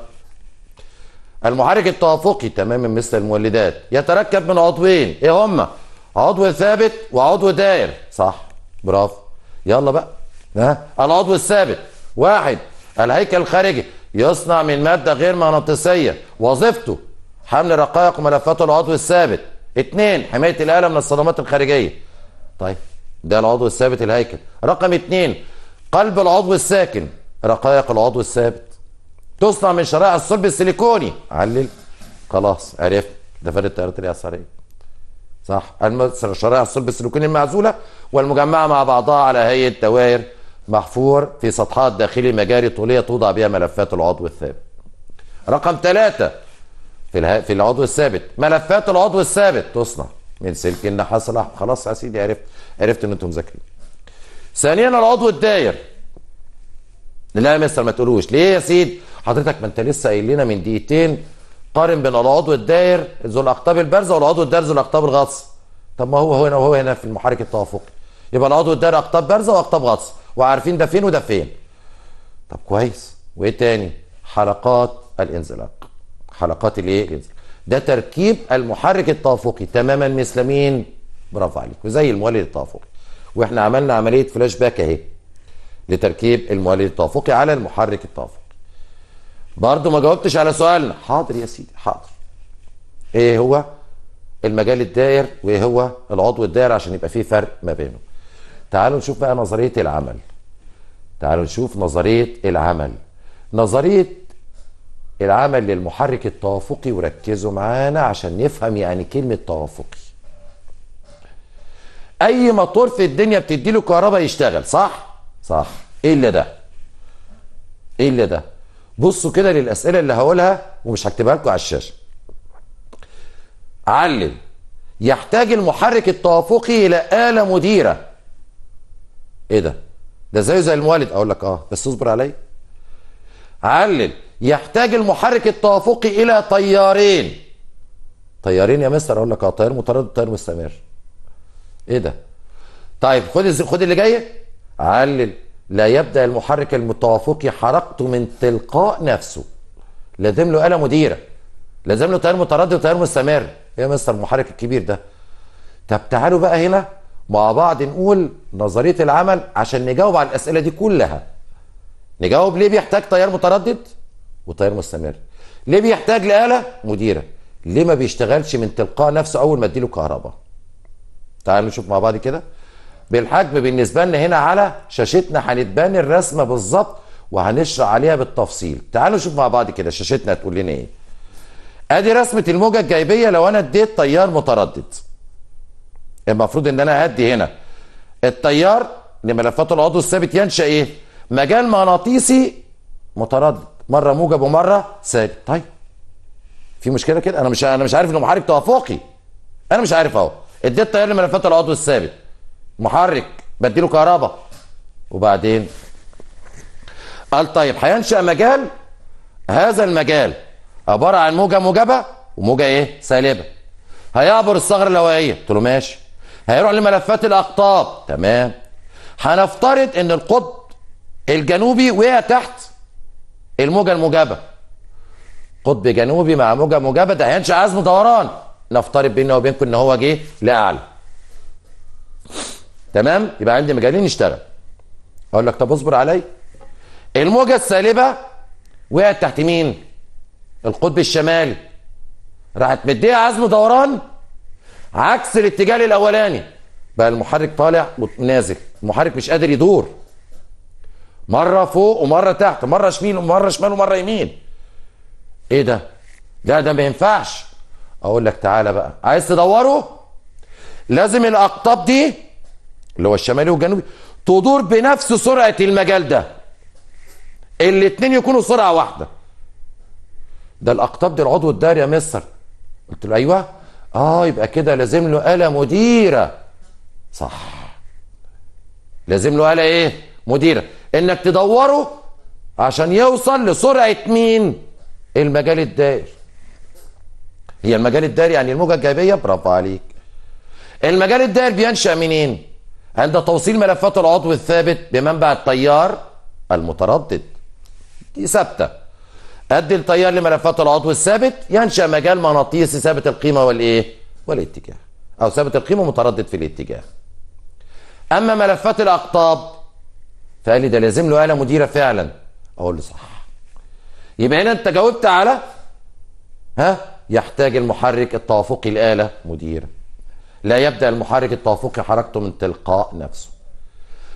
المحرك التوافقي تماما مثل المولدات يتركب من عضوين ايه هما عضو ثابت وعضو دائر صح برافو يلا بقى ها العضو الثابت واحد الهيكل الخارجي يصنع من مادة غير مغناطيسية وظيفته حمل رقائق ملفات العضو الثابت اثنين حماية الآلة من الصدمات الخارجية طيب ده العضو الثابت الهيكل رقم اثنين قلب العضو الساكن رقائق العضو الثابت تصنع من شرائع الصلب السيليكوني علل خلاص عرفت ده فرد التيارات اليساريه صح الشرعي على الصلب السلوكين المعزوله والمجمعه مع بعضها على هيئه دوائر محفور في سطحات داخلي مجاري طوليه توضع بها ملفات العضو الثابت. رقم ثلاثه في اله... في العضو الثابت ملفات العضو الثابت تصنع من سلك النحاس الاحمر خلاص يا سيدي عرفت عرفت ان انتم مذاكرين. ثانيا العضو الداير لا يا مستر ما تقولوش ليه يا سيدي حضرتك ما انت لسه قايل لنا من دقيقتين قارن بين العضو الدائر ذو الاقطاب البارزه والعضو الدائر ذو الاقطاب الغطس طب ما هو هنا وهو هنا في المحرك التوافقي يبقى العضو الدائر اقطاب بارزه واقطاب غطس وعارفين ده فين وده فين طب كويس وايه تاني حلقات الانزلاق حلقات الايه الانزلاق ده تركيب المحرك التوافقي تماما مثل مين برافو عليك وزي المولد التوافقي واحنا عملنا عمليه فلاش باك اهي لتركيب المولد التوافقي على المحرك التوافقي برضه ما جاوبتش على سؤالنا حاضر يا سيدي حاضر ايه هو المجال الدائر وايه هو العضو الدائر عشان يبقى فيه فرق ما بينه تعالوا نشوف بقى نظريه العمل تعالوا نشوف نظريه العمل نظريه العمل للمحرك التوافقي وركزوا معانا عشان نفهم يعني كلمه توافقي اي موتور في الدنيا بتدي له كهرباء يشتغل صح صح ايه اللي ده ايه اللي ده بصوا كده للاسئله اللي هقولها ومش هكتبها لكم على الشاشه علم يحتاج المحرك التوافقي الى آلة مديرة ايه ده ده زيه زي المولد اقول لك اه بس اصبر عليا علل يحتاج المحرك التوافقي الى طيارين طيارين يا مستر اقول لك اه طيار متردد وطيار مستمر ايه ده طيب خد خد اللي جايه علل لا يبدأ المحرك المتوافقي حركته من تلقاء نفسه لازم له آلة مديرة لازم له تيار متردد وتيار مستمر إيه يا مستر المحرك الكبير ده طب تعالوا بقى هنا مع بعض نقول نظرية العمل عشان نجاوب على الأسئلة دي كلها نجاوب ليه بيحتاج تيار متردد وتيار مستمر ليه بيحتاج لآلة مديرة ليه ما بيشتغلش من تلقاء نفسه أول ما اديله كهرباء تعالوا نشوف مع بعض كده بالحجم بالنسبه لنا هنا على شاشتنا هنتبان الرسمه بالظبط وهنشرح عليها بالتفصيل تعالوا نشوف مع بعض كده شاشتنا هتقول لنا ايه ادي رسمه الموجه الجايبيه لو انا اديت تيار متردد المفروض ان انا هدي هنا التيار لملفات العضو الثابت ينشا ايه مجال مغناطيسي متردد مره موجب ومره ثابت طيب في مشكله كده انا مش انا مش عارف انه محرك توافقي انا مش عارف اهو اديت تيار لملفات العضو الثابت محرك بديله كهرباء وبعدين قال طيب هينشأ مجال هذا المجال عبارة عن موجة موجبة وموجة ايه سالبة هيعبر الثغرة الهوائية قلت له ماشي هيروح لملفات الأقطاب تمام هنفترض ان القطب الجنوبي وقع تحت الموجة الموجبة قطب جنوبي مع موجة موجبة ده هينشأ عزم دوران نفترض بينه وبينكم ان هو جه لأعلى تمام يبقى عندي مجالين نشتغل اقول لك طب اصبر عليا الموجه السالبه وقعت تحت مين القطب الشمالي راحت مديها عزم دوران عكس الاتجاه الاولاني بقى المحرك طالع ونازل المحرك مش قادر يدور مره فوق ومره تحت مره شمال ومره شمال ومره يمين ايه ده لا ده ما ينفعش اقول لك تعالى بقى عايز تدوره لازم الاقطاب دي اللي هو الشمالي والجنوبي تدور بنفس سرعه المجال ده الاثنين يكونوا سرعه واحده ده الاقطاب دي العضو الداري يا مستر قلت له ايوه اه يبقى كده لازم له آلة مديره صح لازم له آلة ايه مديره انك تدوره عشان يوصل لسرعه مين المجال الدائر هي المجال الدائري يعني الموجه الجايبيه برافو عليك المجال الدائر بينشا منين عند توصيل ملفات العضو الثابت بمنبع التيار المتردد دي ثابته أدي التيار لملفات العضو الثابت ينشأ مجال مغناطيسي ثابت القيمة والإيه؟ والاتجاه أو ثابت القيمة متردد في الاتجاه أما ملفات الأقطاب فقال لي ده لازم له آلة مديرة فعلا أقول له صح يبقى هنا أنت جاوبت على ها يحتاج المحرك التوافقي الاله مديرة لا يبدأ المحرك التوافقي حركته من تلقاء نفسه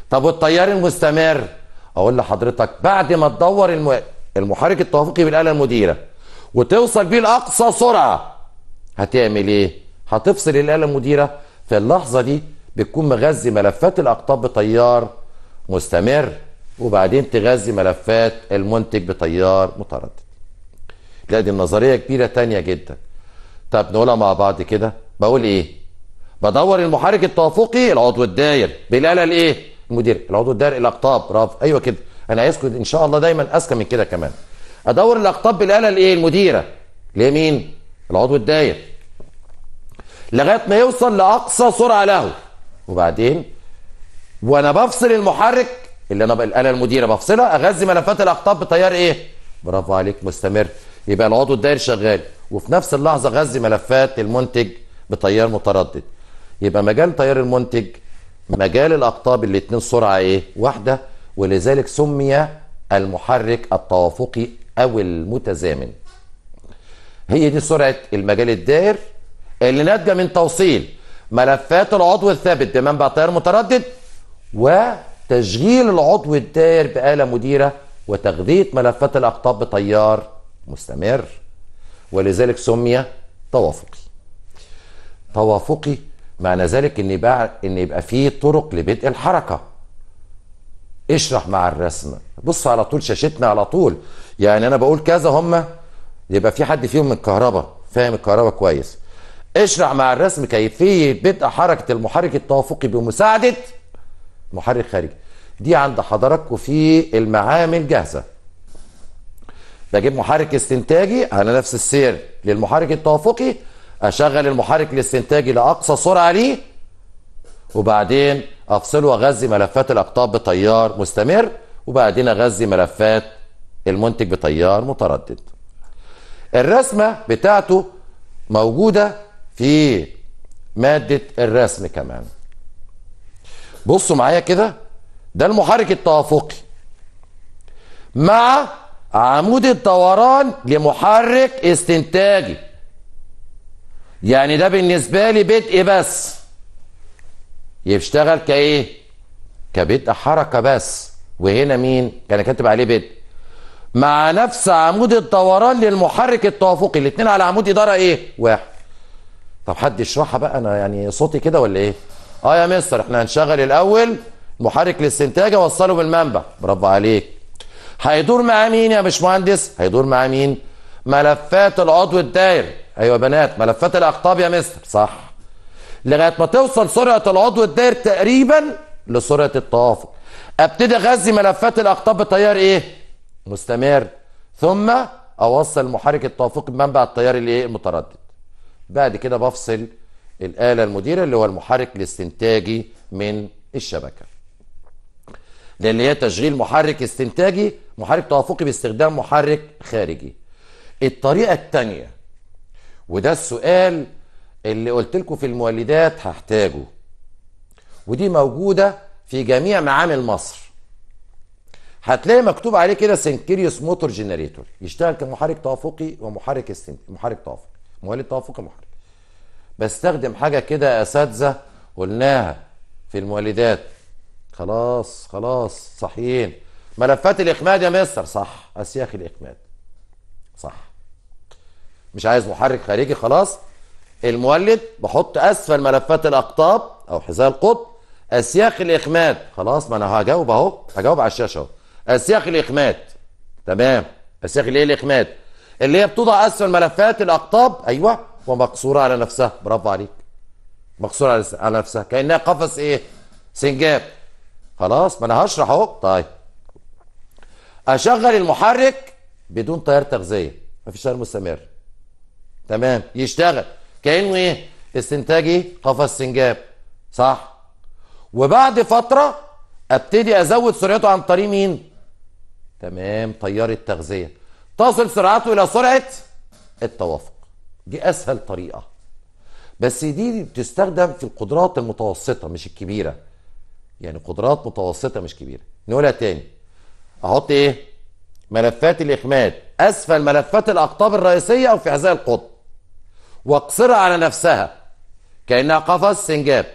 طب والتيار المستمر اقول لحضرتك بعد ما تدور المحرك التوافقي بالآلة المديرة وتوصل بيه لأقصى سرعة هتعمل ايه هتفصل الآلة المديرة في اللحظة دي بتكون مغذي ملفات الأقطاب بتيار مستمر وبعدين تغذي ملفات المنتج بتيار متردد لا دي النظرية كبيرة تانية جدا طب نقولها مع بعض كده بقول ايه بدور المحرك التوافقي العضو الداير بالآلة الايه المدير العضو الداير الاقطاب برافو ايوه كده انا عايزكم ان شاء الله دايما اذكى من كده كمان ادور الاقطاب بالآلة الايه المديره اليمين العضو الداير لغايه ما يوصل لاقصى سرعه له وبعدين وانا بفصل المحرك اللي انا الاله المديره بفصلها اغذي ملفات الاقطاب بتيار ايه برافو عليك مستمر يبقى العضو الداير شغال وفي نفس اللحظه غذي ملفات المنتج بتيار متردد يبقى مجال تيار المنتج مجال الاقطاب الاثنين سرعه ايه واحده ولذلك سمي المحرك التوافقي او المتزامن هي دي سرعه المجال الدائر اللي ناتجه من توصيل ملفات العضو الثابت بمنبع تيار متردد وتشغيل العضو الدائر بآلة مديرة وتغذية ملفات الأقطاب بتيار مستمر ولذلك سمي توافقي توافقي معنى ذلك ان يبقى ان يبقى في طرق لبدء الحركه اشرح مع الرسم بص على طول شاشتنا على طول يعني انا بقول كذا هم يبقى في حد فيهم من الكهرباء فاهم الكهرباء كويس اشرح مع الرسم كيفيه بدء حركه المحرك التوافقي بمساعده محرك خارجي دي عند حضراتكم في المعامل جاهزه بجيب محرك استنتاجي على نفس السير للمحرك التوافقي اشغل المحرك الاستنتاجي لاقصى سرعه ليه وبعدين افصله واغذي ملفات الاقطاب بتيار مستمر وبعدين اغذي ملفات المنتج بتيار متردد الرسمه بتاعته موجوده في ماده الرسم كمان بصوا معايا كده ده المحرك التوافقي مع عمود الدوران لمحرك استنتاجي يعني ده بالنسبة لي بدء إيه بس يشتغل كايه كبدء حركة بس وهنا مين كان كاتب عليه بدء مع نفس عمود الدوران للمحرك التوافقي الاثنين على عمود إدارة ايه واحد طب حد يشرحها بقى انا يعني صوتي كده ولا ايه اه يا مستر احنا هنشغل الاول محرك الاستنتاج اوصله بالمنبع برافو عليك هيدور معاه مين يا باشمهندس هيدور معاه مين ملفات العضو الدائري ايوه بنات ملفات الاقطاب يا مستر صح لغايه ما توصل سرعه العضو الدائر تقريبا لسرعه التوافق ابتدي اغذي ملفات الاقطاب بتيار ايه مستمر ثم اوصل محرك التوافق بمنبع التيار الايه المتردد بعد كده بفصل الاله المديره اللي هو المحرك الاستنتاجي من الشبكه لان هي تشغيل محرك استنتاجي محرك توافقي باستخدام محرك خارجي الطريقه الثانيه وده السؤال اللي قلت لكم في المولدات هحتاجه ودي موجودة في جميع معامل مصر هتلاقي مكتوب عليه كده سنكيريوس موتور جنريتور يشتغل كمحرك توافقي ومحرك استن... محرك توافقي مولد توافقي محرك بستخدم حاجة كده أساتذة قلناها في المولدات خلاص خلاص صحيين ملفات الإخماد يا مستر صح أسياخ الإخماد صح مش عايز محرك خارجي خلاص المولد بحط اسفل ملفات الاقطاب او حذاء القطب اسياخ الاخماد خلاص ما انا هجاوب اهو هجاوب على الشاشه اهو اسياخ الاخماد تمام اسياخ الايه الاخماد اللي هي بتوضع اسفل ملفات الاقطاب ايوه ومقصوره على نفسها برافو عليك مقصوره على نفسها كانها قفص ايه سنجاب خلاص ما انا هشرح اهو طيب اشغل المحرك بدون تيار تغذيه مفيش تيار مستمر تمام يشتغل كانه ايه استنتاجي قفص سنجاب صح وبعد فتره ابتدي ازود سرعته عن طريق مين تمام طيار التغذيه تصل سرعته الى سرعه التوافق دي اسهل طريقه بس دي بتستخدم في القدرات المتوسطه مش الكبيره يعني قدرات متوسطه مش كبيره نقولها تاني احط ايه ملفات الاخماد اسفل ملفات الاقطاب الرئيسيه او في حذاء القطب واقصرها على نفسها كأنها قفص سنجاب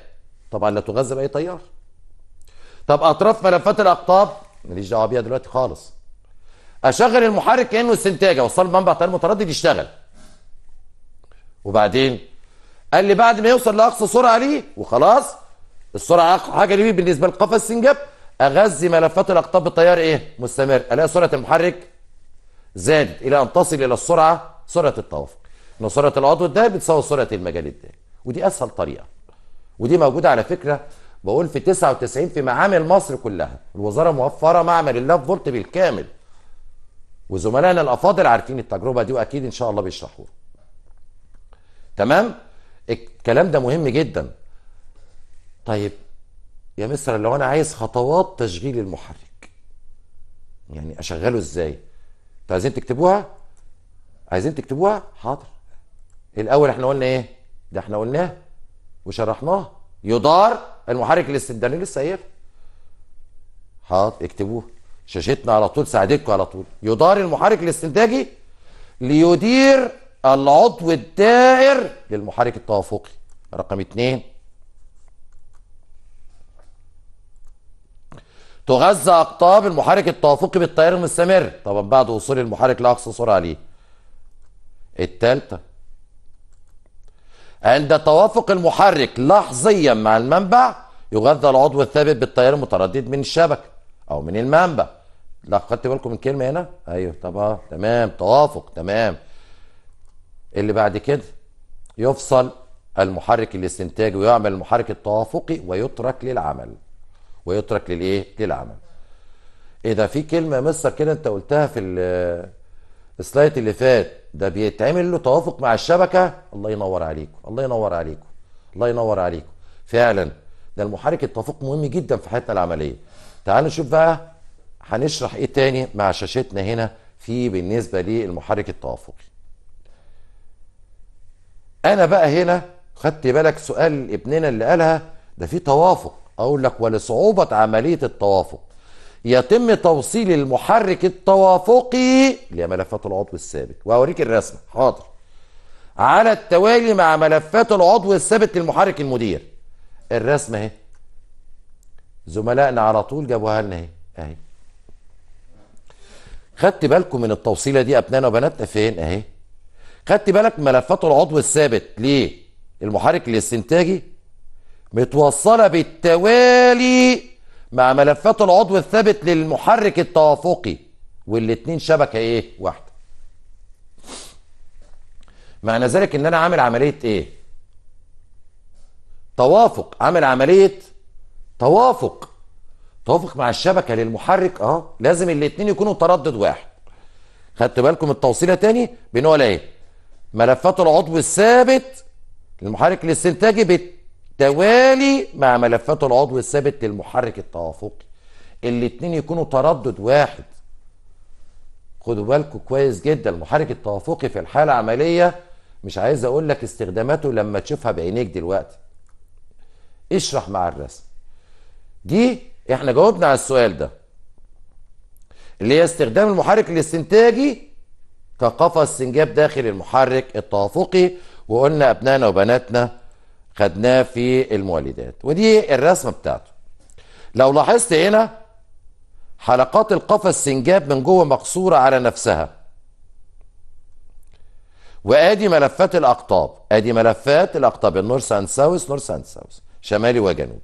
طبعا لا تغذى بأي طيار طب أطراف ملفات الأقطاب ماليش دعوة بيها دلوقتي خالص أشغل المحرك كأنه استنتاج أوصل المنبع التيار المتردد يشتغل وبعدين قال لي بعد ما يوصل لأقصى سرعة ليه وخلاص السرعة أقصى حاجة ليه بالنسبة لقفص سنجاب أغذي ملفات الأقطاب بالتيار إيه مستمر ألاقي سرعة المحرك زادت إلى أن تصل إلى السرعة سرعة التوافق ان سرعه العضو ده بتساوي سرعه المجال الدهبي ودي اسهل طريقه ودي موجوده على فكره بقول في 99 في معامل مصر كلها الوزاره موفره معمل اللاف فولت بالكامل وزملائنا الافاضل عارفين التجربه دي واكيد ان شاء الله بيشرحوها تمام الكلام ده مهم جدا طيب يا مستر لو انا عايز خطوات تشغيل المحرك يعني اشغله ازاي انتوا طيب عايزين تكتبوها عايزين تكتبوها حاضر الاول احنا قلنا ايه ده احنا قلناه وشرحناه يدار المحرك لسه للسياره حاط اكتبوه شاشتنا على طول ساعدتكم على طول يدار المحرك الاستنتاجي ليدير العضو الدائر للمحرك التوافقي رقم اتنين تغذى اقطاب المحرك التوافقي بالتيار المستمر طبعا بعد وصول المحرك لاقصى سرعه ليه التالتة عند توافق المحرك لحظيا مع المنبع يغذى العضو الثابت بالتيار المتردد من الشبكه او من المنبع لا خدت بالكم من الكلمه هنا ايوه طب آه، تمام توافق تمام اللي بعد كده يفصل المحرك الاستنتاجي ويعمل المحرك التوافقي ويترك للعمل ويترك للايه للعمل اذا في كلمه مستر كده انت قلتها في السلايد اللي فات ده بيتعمل له توافق مع الشبكه الله ينور عليكم الله ينور عليكم الله ينور عليكم فعلا ده المحرك التوافق مهم جدا في حياتنا العمليه تعالوا نشوف بقى هنشرح ايه تاني مع شاشتنا هنا في بالنسبه للمحرك التوافقي انا بقى هنا خدت بالك سؤال ابننا اللي قالها ده في توافق اقول لك ولصعوبه عمليه التوافق يتم توصيل المحرك التوافقي لملفات العضو السابق وهوريك الرسمه حاضر على التوالي مع ملفات العضو الثابت للمحرك المدير الرسمه اهي زملائنا على طول جابوها لنا اهي اهي خدت بالكم من التوصيله دي ابنائنا وبناتنا فين اهي خدت بالك ملفات العضو الثابت للمحرك الاستنتاجي متوصله بالتوالي مع ملفات العضو الثابت للمحرك التوافقي والاثنين شبكة ايه واحدة معنى ذلك ان انا عامل عملية ايه توافق عامل عملية توافق توافق مع الشبكة للمحرك اه لازم الاثنين يكونوا تردد واحد خدت بالكم التوصيلة تاني بنقول ايه ملفات العضو الثابت للمحرك الاستنتاجي بت... توالي مع ملفات العضو الثابت للمحرك التوافقي الاتنين يكونوا تردد واحد خدوا بالكم كويس جدا المحرك التوافقي في الحاله العمليه مش عايز اقول لك استخداماته لما تشوفها بعينيك دلوقتي اشرح مع الرسم دي احنا جاوبنا على السؤال ده اللي هي استخدام المحرك الاستنتاجي كقفص سنجاب داخل المحرك التوافقي وقلنا ابنائنا وبناتنا خدناه في المولدات ودي الرسمة بتاعته لو لاحظت هنا حلقات القفا السنجاب من جوه مقصورة على نفسها وادي ملفات الاقطاب ادي ملفات الاقطاب النورث اند ساوث نورث اند ساوث شمالي وجنوبي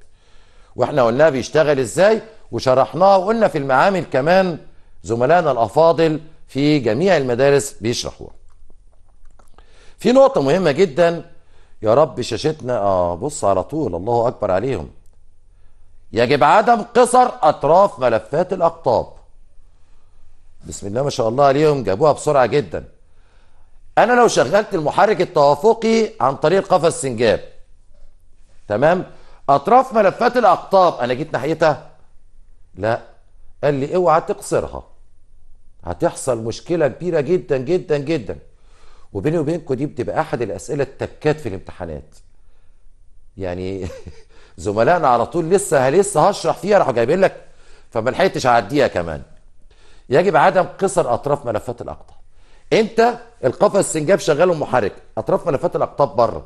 واحنا قلنا بيشتغل ازاي وشرحناه وقلنا في المعامل كمان زملائنا الافاضل في جميع المدارس بيشرحوها في نقطه مهمه جدا يا رب شاشتنا اه بص على طول الله اكبر عليهم يجب عدم قصر اطراف ملفات الاقطاب بسم الله ما شاء الله عليهم جابوها بسرعه جدا انا لو شغلت المحرك التوافقي عن طريق قفص سنجاب تمام اطراف ملفات الاقطاب انا جيت ناحيتها لا قال لي اوعى تقصرها هتحصل مشكله كبيره جدا جدا جدا وبيني وبينكم دي بتبقى احد الاسئله التكات في الامتحانات يعني زملائنا على طول لسه لسه هشرح فيها راحوا جايبين لك فما لحقتش اعديها كمان يجب عدم قصر اطراف ملفات الاقطاب انت القفص السنجاب شغال ومحرك اطراف ملفات الاقطاب بره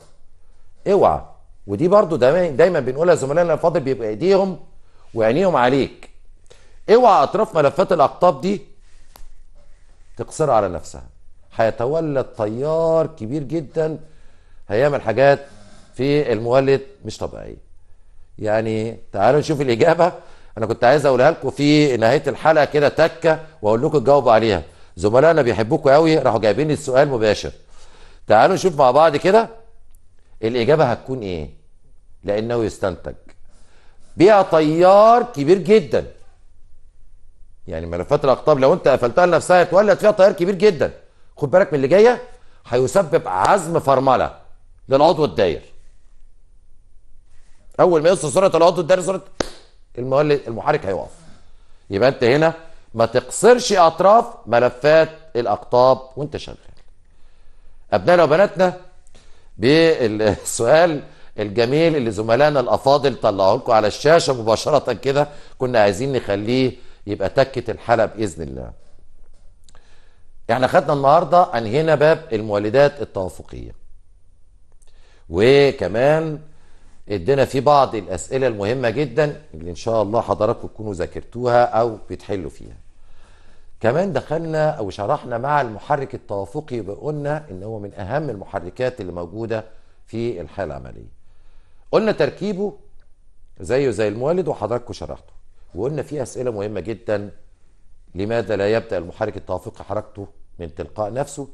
اوعى ودي برضو دايما بنقولها زملائنا الفاضل بيبقى ايديهم وعينيهم عليك اوعى اطراف ملفات الاقطاب دي تقصرها على نفسها هيتولد تيار كبير جدا هيعمل حاجات في المولد مش طبيعيه يعني تعالوا نشوف الاجابه انا كنت عايز اقولها لكم في نهايه الحلقه كده تكه واقول لكم تجاوبوا عليها زملائنا بيحبوكوا قوي راحوا جايبين السؤال مباشر تعالوا نشوف مع بعض كده الاجابه هتكون ايه لانه يستنتج بيها تيار كبير جدا يعني ملفات الاقطاب لو انت قفلتها لنفسها اتولد فيها تيار كبير جدا خد بالك من اللي جايه هيسبب عزم فرمله للعضو الداير اول ما يوصل سرعه العضو الداير سرعه المولد المحرك هيقف يبقى انت هنا ما تقصرش اطراف ملفات الاقطاب وانت شغال ابنائنا وبناتنا بالسؤال الجميل اللي زملائنا الافاضل طلعوه لكم على الشاشه مباشره كده كنا عايزين نخليه يبقى تكه الحلقه باذن الله احنا يعني خدنا النهارده انهينا باب المولدات التوافقيه وكمان ادينا في بعض الاسئله المهمه جدا اللي ان شاء الله حضراتكم تكونوا ذاكرتوها او بتحلوا فيها كمان دخلنا او شرحنا مع المحرك التوافقي وقلنا ان هو من اهم المحركات اللي موجوده في الحاله العمليه قلنا تركيبه زيه زي المولد وحضراتكم شرحته وقلنا في اسئله مهمه جدا لماذا لا يبدا المحرك التوافقي حركته من تلقاء نفسه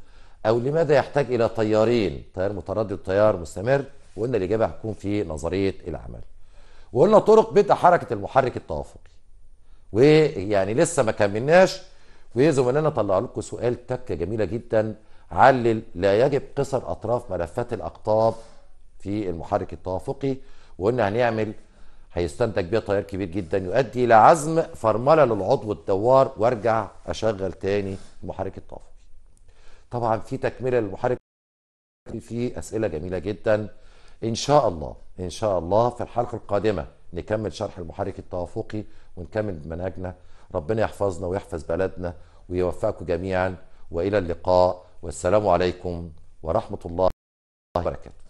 او لماذا يحتاج الى طيارين طيار متردد وطيار مستمر وقلنا الاجابه هتكون في نظريه العمل وقلنا طرق بدء حركه المحرك التوافقي ويعني لسه ما كملناش وزملائنا طلعوا لكم سؤال تكه جميله جدا علل لا يجب قصر اطراف ملفات الاقطاب في المحرك التوافقي وقلنا هنعمل هيستنتج بيها تيار كبير جدا يؤدي الى عزم فرمله للعضو الدوار وارجع اشغل تاني المحرك التوافقي طبعا في تكمله للمحرك في اسئله جميله جدا ان شاء الله ان شاء الله في الحلقه القادمه نكمل شرح المحرك التوافقي ونكمل منهجنا ربنا يحفظنا ويحفظ بلدنا ويوفقكم جميعا والى اللقاء والسلام عليكم ورحمه الله وبركاته